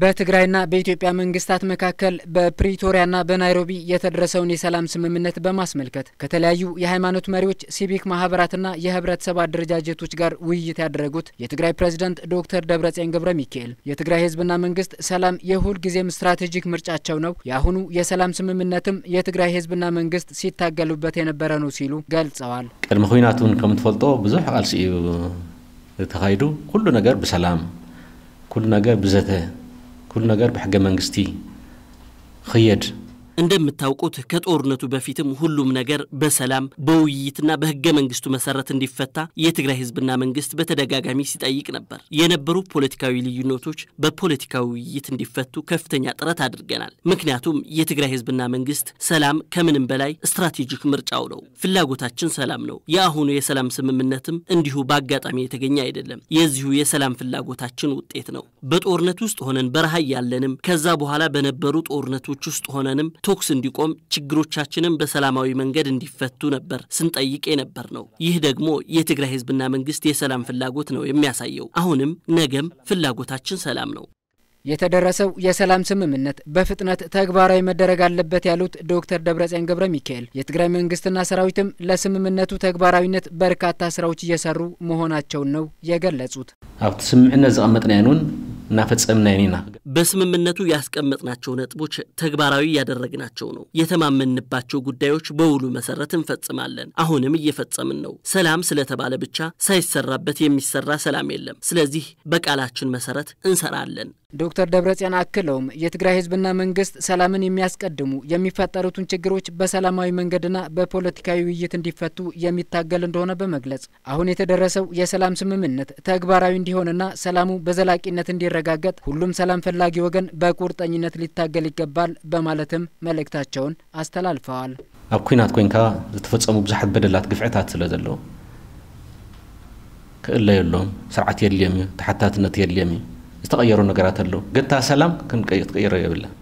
በትግራይና በኢትዮጵያ መንግስታት መካከል በፕሪቶሪያና በናይሮቢ የተደረሰውን የሰላም ስምምነት በማስመልከት ከተለያዩ የሃይማኖት መሪዎች፣ ሲቪክ ማህበራትና የህብረተሰብ አደረጃጀቶች ጋር ውይይት ያደረጉት የትግራይ ፕሬዝዳንት ዶክተር ደብረጽዮን ገብረ ሚካኤል የትግራይ ህዝብና መንግስት ሰላም የሁልጊዜም ስትራቴጂክ ምርጫቸው ነው፣ የአሁኑ የሰላም ስምምነትም የትግራይ ህዝብና መንግስት ሲታገሉበት የነበረ ነው ሲሉ ገልጸዋል። ቅድሚ ኩናቱን ከምትፈልጦ ብዙሕ ቃልሲ እዩ ኩሉ ነገር ብሰላም ኩሉ ነገር ብዘተ كل نجار بحجة مانجستي خيّد እንደምታውቁት ከጦርነቱ በፊትም ሁሉም ነገር በሰላም በውይይትና በህገ መንግስቱ መሰረት እንዲፈታ የትግራይ ህዝብና መንግስት በተደጋጋሚ ሲጠይቅ ነበር። የነበሩ ፖለቲካዊ ልዩነቶች በፖለቲካዊ ውይይት እንዲፈቱ ከፍተኛ ጥረት አድርገናል። ምክንያቱም የትግራይ ህዝብና መንግስት ሰላም ከምንም በላይ ስትራቴጂክ ምርጫው ነው። ፍላጎታችን ሰላም ነው። የአሁኑ የሰላም ስምምነትም እንዲሁ በአጋጣሚ የተገኘ አይደለም። የዚሁ የሰላም ፍላጎታችን ውጤት ነው። በጦርነት ውስጥ ሆነን በረሃ ያለንም ከዛ በኋላ በነበሩ ጦርነቶች ውስጥ ሆነንም ተኩስ እንዲቆም ችግሮቻችንም በሰላማዊ መንገድ እንዲፈቱ ነበር ስንጠይቅ የነበር ነው። ይህ ደግሞ የትግራይ ህዝብና መንግስት የሰላም ፍላጎት ነው የሚያሳየው። አሁንም ነገም ፍላጎታችን ሰላም ነው። የተደረሰው የሰላም ስምምነት በፍጥነት ተግባራዊ መደረግ አለበት ያሉት ዶክተር ደብረጽዮን ገብረ ሚካኤል የትግራይ መንግስትና ሰራዊትም ለስምምነቱ ተግባራዊነት በርካታ ስራዎች እየሰሩ መሆናቸውን ነው የገለጹት። ኣብቲ ስምምዕነት ዝቐመጥናዮ እውን እናፈጸምናዮን ኢና በስምምነቱ ያስቀመጥናቸው ነጥቦች ተግባራዊ እያደረግናቸው ነው። የተማመንባቸው ጉዳዮች በውሉ መሰረት እንፈጽማለን። አሁንም እየፈጸምን ነው። ሰላም ስለተባለ ብቻ ሳይሰራበት የሚሰራ ሰላም የለም። ስለዚህ በቃላችን መሰረት እንሰራለን ዶክተር ደብረጽዮን አክለውም የትግራይ ህዝብና መንግስት ሰላምን የሚያስቀድሙ የሚፈጠሩትን ችግሮች በሰላማዊ መንገድና በፖለቲካዊ ውይይት እንዲፈቱ የሚታገል እንደሆነ በመግለጽ አሁን የተደረሰው የሰላም ስምምነት ተግባራዊ እንዲሆንና ሰላሙ በዘላቂነት እንዲረጋገጥ ሁሉም ሰላም ፈላጊ ወገን በቁርጠኝነት ሊታገል ይገባል በማለትም መልእክታቸውን አስተላልፈዋል። ኣብ ኩናት ኮንካ ዝተፈፀሙ ብዙሓት በደላት ግፍዕታት ስለ ዘለዎ ክእለየሎም ስርዓት የድልዮም እዩ ተሓታትነት የድልዮም እዩ ዝተቐየሩ ነገራት ኣለዉ ግን እታ ሰላም ክንቀይር የብለን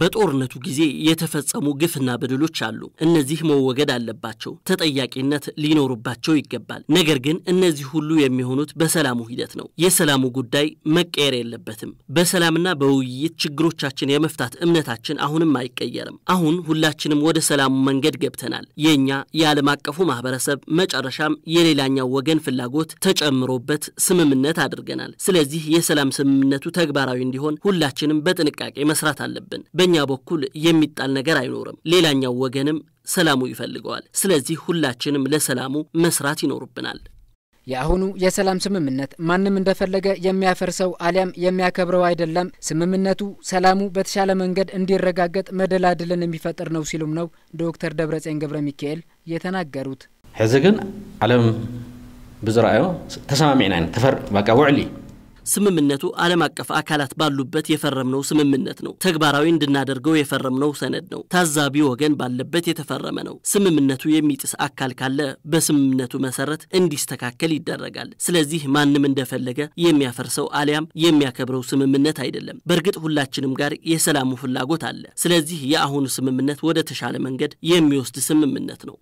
በጦርነቱ ጊዜ የተፈጸሙ ግፍና በደሎች አሉ። እነዚህ መወገድ አለባቸው፣ ተጠያቂነት ሊኖርባቸው ይገባል። ነገር ግን እነዚህ ሁሉ የሚሆኑት በሰላሙ ሂደት ነው። የሰላሙ ጉዳይ መቀየር የለበትም። በሰላምና በውይይት ችግሮቻችን የመፍታት እምነታችን አሁንም አይቀየርም። አሁን ሁላችንም ወደ ሰላሙ መንገድ ገብተናል። የእኛ የዓለም አቀፉ ማህበረሰብ መጨረሻም የሌላኛው ወገን ፍላጎት ተጨምሮበት ስምምነት አድርገናል። ስለዚህ የሰላም ስምምነቱ ተግባራዊ እንዲሆን ሁላችንም በጥንቃቄ መስራት አለብን። በእኛ በኩል የሚጣል ነገር አይኖርም። ሌላኛው ወገንም ሰላሙ ይፈልገዋል። ስለዚህ ሁላችንም ለሰላሙ መስራት ይኖርብናል። የአሁኑ የሰላም ስምምነት ማንም እንደፈለገ የሚያፈርሰው አሊያም የሚያከብረው አይደለም። ስምምነቱ ሰላሙ በተሻለ መንገድ እንዲረጋገጥ መደላድልን የሚፈጥር ነው ሲሉም ነው ዶክተር ደብረጼን ገብረ ሚካኤል የተናገሩት። ሕዚ ግን ዓለም ብዝረአዮ ተሰማሚዕና በቃ ውዕል ስምምነቱ ዓለም አቀፍ አካላት ባሉበት የፈረምነው ስምምነት ነው። ተግባራዊ እንድናደርገው የፈረምነው ሰነድ ነው። ታዛቢ ወገን ባለበት የተፈረመ ነው። ስምምነቱ የሚጥስ አካል ካለ በስምምነቱ መሰረት እንዲስተካከል ይደረጋል። ስለዚህ ማንም እንደፈለገ የሚያፈርሰው አሊያም የሚያከብረው ስምምነት አይደለም። በእርግጥ ሁላችንም ጋር የሰላሙ ፍላጎት አለ። ስለዚህ የአሁኑ ስምምነት ወደ ተሻለ መንገድ የሚወስድ ስምምነት ነው።